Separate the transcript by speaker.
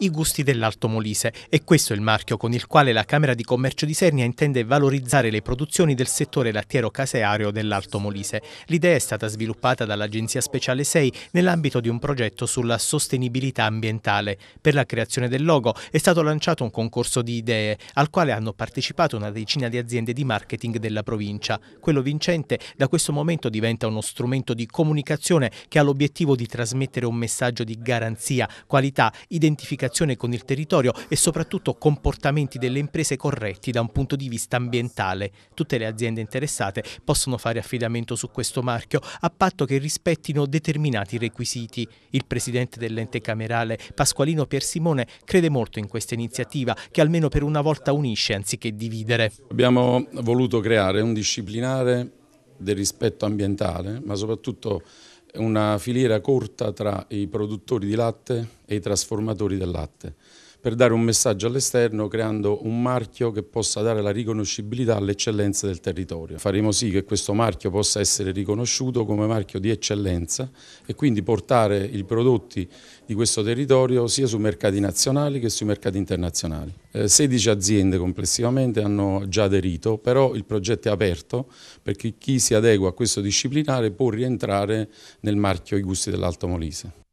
Speaker 1: i gusti dell'Alto Molise e questo è il marchio con il quale la Camera di Commercio di Sernia intende valorizzare le produzioni del settore lattiero-caseario dell'Alto Molise. L'idea è stata sviluppata dall'Agenzia Speciale 6 nell'ambito di un progetto sulla sostenibilità ambientale. Per la creazione del logo è stato lanciato un concorso di idee al quale hanno partecipato una decina di aziende di marketing della provincia. Quello vincente da questo momento diventa uno strumento di comunicazione che ha l'obiettivo di trasmettere un messaggio di garanzia, qualità, identificazione comunicazione con il territorio e soprattutto comportamenti delle imprese corretti da un punto di vista ambientale. Tutte le aziende interessate possono fare affidamento su questo marchio a patto che rispettino determinati requisiti. Il presidente dell'ente camerale Pasqualino Piersimone crede molto in questa iniziativa che almeno per una volta unisce anziché dividere.
Speaker 2: Abbiamo voluto creare un disciplinare del rispetto ambientale ma soprattutto una filiera corta tra i produttori di latte e i trasformatori del latte per dare un messaggio all'esterno creando un marchio che possa dare la riconoscibilità all'eccellenza del territorio. Faremo sì che questo marchio possa essere riconosciuto come marchio di eccellenza e quindi portare i prodotti di questo territorio sia sui mercati nazionali che sui mercati internazionali. 16 eh, aziende complessivamente hanno già aderito, però il progetto è aperto perché chi si adegua a questo disciplinare può rientrare nel marchio I gusti dell'Alto Molise.